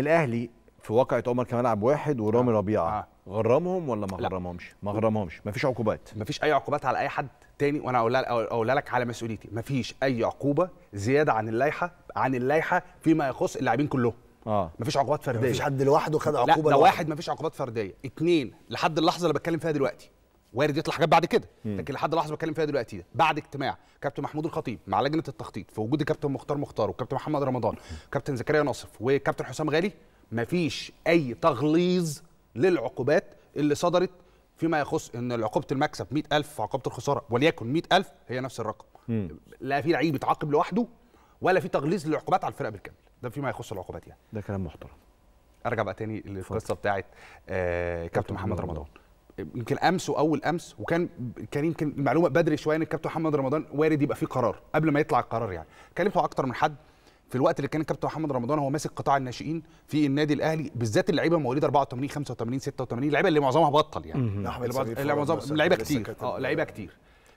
الاهلي في واقعة عمر كمال عبد الواحد ورامي آه. ربيعه آه. غرمهم ولا ما غرمهمش؟ ما غرمهمش، مفيش عقوبات مفيش أي عقوبات على أي حد تاني وأنا أقولها لك على مسؤوليتي، مفيش أي عقوبة زيادة عن اللائحة عن اللائحة فيما يخص اللاعبين كلهم اه مفيش عقوبات فردية مفيش حد لوحده خد عقوبة لا ده واحد مفيش عقوبات فردية، اثنين لحد اللحظة اللي بتكلم فيها دلوقتي وارد يطلع حاجات بعد كده لكن لحد اللحظه بتكلم فيها دلوقتي ده بعد اجتماع كابتن محمود الخطيب مع لجنه التخطيط في وجود كابتن مختار مختار وكابتن محمد رمضان وكابتن زكريا ناصف وكابتن حسام غالي مفيش اي تغليظ للعقوبات اللي صدرت فيما يخص ان عقوبه المكسب 100000 وعقوبه الخساره وليكن 100000 هي نفس الرقم مم. لا في لعيب يتعاقب لوحده ولا في تغليظ للعقوبات على الفرق بالكامل ده فيما يخص العقوبات يعني ده كلام محترم ارجع بقى تاني للقصه بتاعت آه كابتن محمد رمضان. يمكن امس واول امس وكان كان يمكن المعلومه بدري شويه ان الكابتن محمد رمضان وارد يبقى فيه قرار قبل ما يطلع القرار يعني كلمته اكتر من حد في الوقت اللي كان الكابتن محمد رمضان هو ماسك قطاع الناشئين في النادي الاهلي بالذات اللعيبه مواليد 84 85 86 اللعيبه اللي معظمها بطل يعني اللي لعيبه كتير اه لعيبه كتير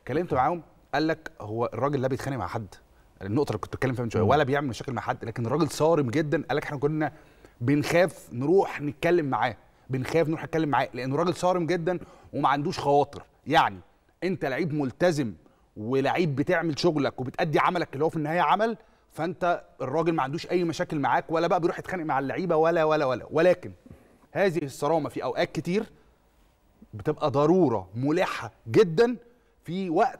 كلمت معاهم قال لك هو الراجل لا بيتخانق مع حد النقطه اللي كنت بتكلم فيها من شويه ولا بيعمل مشاكل مع حد لكن الراجل صارم جدا قال لك احنا كنا بنخاف نروح نتكلم معاه بنخاف نروح نتكلم معاه لانه راجل صارم جدا وما عندوش خواطر يعني انت لعيب ملتزم ولعيب بتعمل شغلك وبتأدي عملك اللي هو في النهايه عمل فانت الراجل ما عندوش اي مشاكل معاك ولا بقى بيروح يتخانق مع اللعيبه ولا ولا ولا ولكن هذه الصرامه في اوقات كتير بتبقى ضروره ملحه جدا في وقت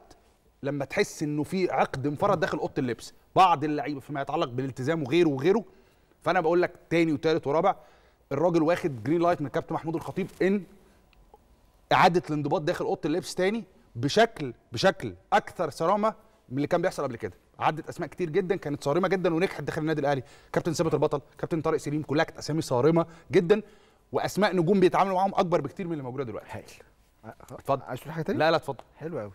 لما تحس انه في عقد انفرد داخل اوضه اللبس بعض اللعيبه فيما يتعلق بالالتزام وغيره وغيره فانا بقول لك تاني وتالت ورابع الراجل واخد جرين لايت من الكابتن محمود الخطيب ان اعاده الانضباط داخل اوضه اللبس تاني بشكل بشكل اكثر صرامه من اللي كان بيحصل قبل كده عدت اسماء كتير جدا كانت صارمه جدا ونجحت داخل النادي الاهلي كابتن ثابت البطل كابتن طارق سليم كلها كانت اسامي صارمه جدا واسماء نجوم بيتعاملوا معاهم اكبر بكتير من اللي موجوده دلوقتي هايل اتفضل عايز تقول حاجه تانية؟ لا لا اتفضل حلو قوي